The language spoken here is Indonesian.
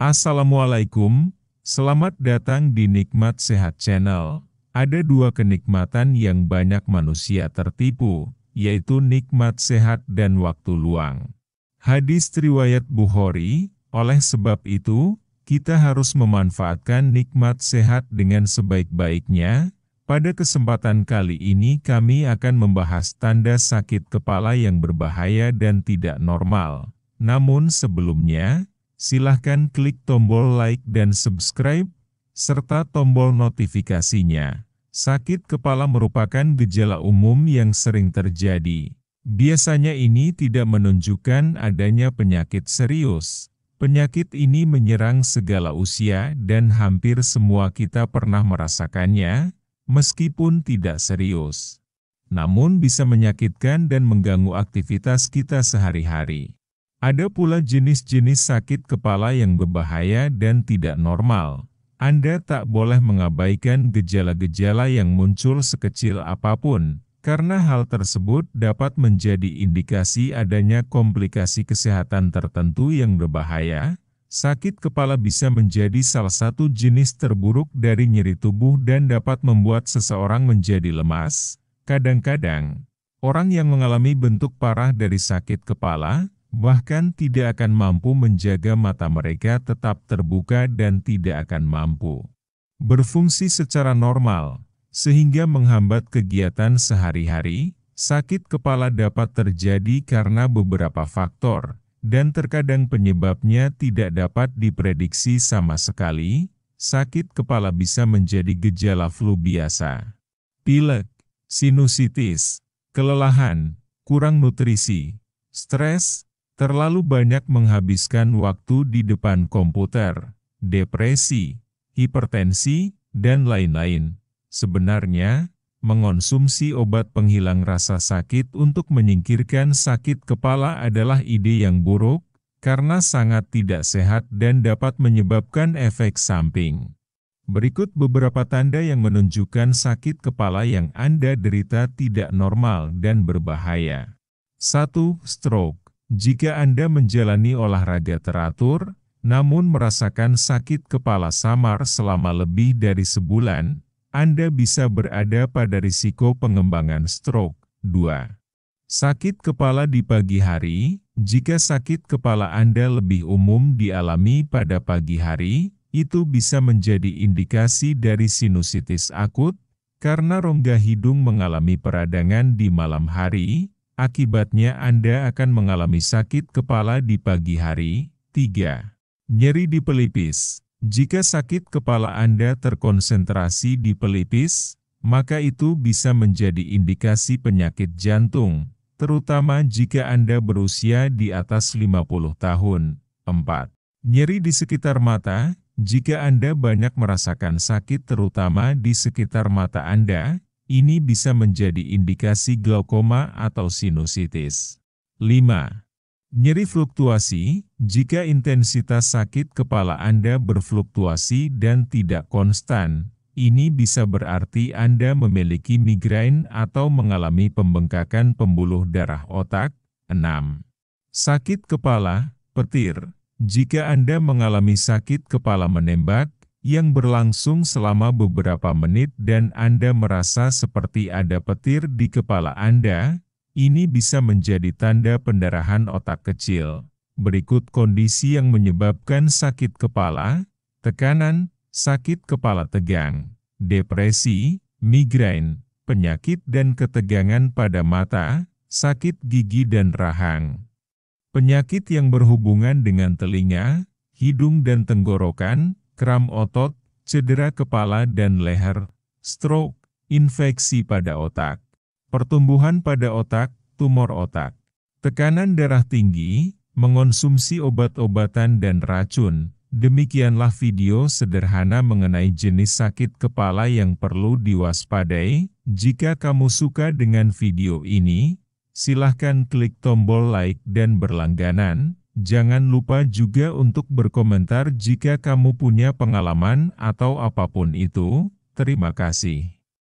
Assalamualaikum, selamat datang di Nikmat Sehat Channel. Ada dua kenikmatan yang banyak manusia tertipu, yaitu nikmat sehat dan waktu luang. Hadis riwayat Bukhari, oleh sebab itu, kita harus memanfaatkan nikmat sehat dengan sebaik-baiknya. Pada kesempatan kali ini kami akan membahas tanda sakit kepala yang berbahaya dan tidak normal. Namun sebelumnya, silahkan klik tombol like dan subscribe, serta tombol notifikasinya. Sakit kepala merupakan gejala umum yang sering terjadi. Biasanya ini tidak menunjukkan adanya penyakit serius. Penyakit ini menyerang segala usia dan hampir semua kita pernah merasakannya, meskipun tidak serius. Namun bisa menyakitkan dan mengganggu aktivitas kita sehari-hari. Ada pula jenis-jenis sakit kepala yang berbahaya dan tidak normal. Anda tak boleh mengabaikan gejala-gejala yang muncul sekecil apapun, karena hal tersebut dapat menjadi indikasi adanya komplikasi kesehatan tertentu yang berbahaya. Sakit kepala bisa menjadi salah satu jenis terburuk dari nyeri tubuh dan dapat membuat seseorang menjadi lemas. Kadang-kadang, orang yang mengalami bentuk parah dari sakit kepala bahkan tidak akan mampu menjaga mata mereka tetap terbuka dan tidak akan mampu berfungsi secara normal, sehingga menghambat kegiatan sehari-hari. Sakit kepala dapat terjadi karena beberapa faktor, dan terkadang penyebabnya tidak dapat diprediksi sama sekali. Sakit kepala bisa menjadi gejala flu biasa, pilek, sinusitis, kelelahan, kurang nutrisi, stres, terlalu banyak menghabiskan waktu di depan komputer, depresi, hipertensi, dan lain-lain. Sebenarnya, mengonsumsi obat penghilang rasa sakit untuk menyingkirkan sakit kepala adalah ide yang buruk, karena sangat tidak sehat dan dapat menyebabkan efek samping. Berikut beberapa tanda yang menunjukkan sakit kepala yang Anda derita tidak normal dan berbahaya. 1. Stroke jika Anda menjalani olahraga teratur, namun merasakan sakit kepala samar selama lebih dari sebulan, Anda bisa berada pada risiko pengembangan stroke. 2. Sakit kepala di pagi hari, jika sakit kepala Anda lebih umum dialami pada pagi hari, itu bisa menjadi indikasi dari sinusitis akut, karena rongga hidung mengalami peradangan di malam hari, Akibatnya Anda akan mengalami sakit kepala di pagi hari. 3. Nyeri di pelipis. Jika sakit kepala Anda terkonsentrasi di pelipis, maka itu bisa menjadi indikasi penyakit jantung, terutama jika Anda berusia di atas 50 tahun. 4. Nyeri di sekitar mata. Jika Anda banyak merasakan sakit terutama di sekitar mata Anda, ini bisa menjadi indikasi glaukoma atau sinusitis. 5. Nyeri fluktuasi, jika intensitas sakit kepala Anda berfluktuasi dan tidak konstan, ini bisa berarti Anda memiliki migrain atau mengalami pembengkakan pembuluh darah otak. 6. Sakit kepala, petir. Jika Anda mengalami sakit kepala menembak, yang berlangsung selama beberapa menit dan Anda merasa seperti ada petir di kepala Anda, ini bisa menjadi tanda pendarahan otak kecil. Berikut kondisi yang menyebabkan sakit kepala, tekanan, sakit kepala tegang, depresi, migrain, penyakit dan ketegangan pada mata, sakit gigi dan rahang. Penyakit yang berhubungan dengan telinga, hidung dan tenggorokan, kram otot, cedera kepala dan leher, stroke, infeksi pada otak, pertumbuhan pada otak, tumor otak, tekanan darah tinggi, mengonsumsi obat-obatan dan racun. Demikianlah video sederhana mengenai jenis sakit kepala yang perlu diwaspadai. Jika kamu suka dengan video ini, silahkan klik tombol like dan berlangganan. Jangan lupa juga untuk berkomentar jika kamu punya pengalaman atau apapun itu. Terima kasih.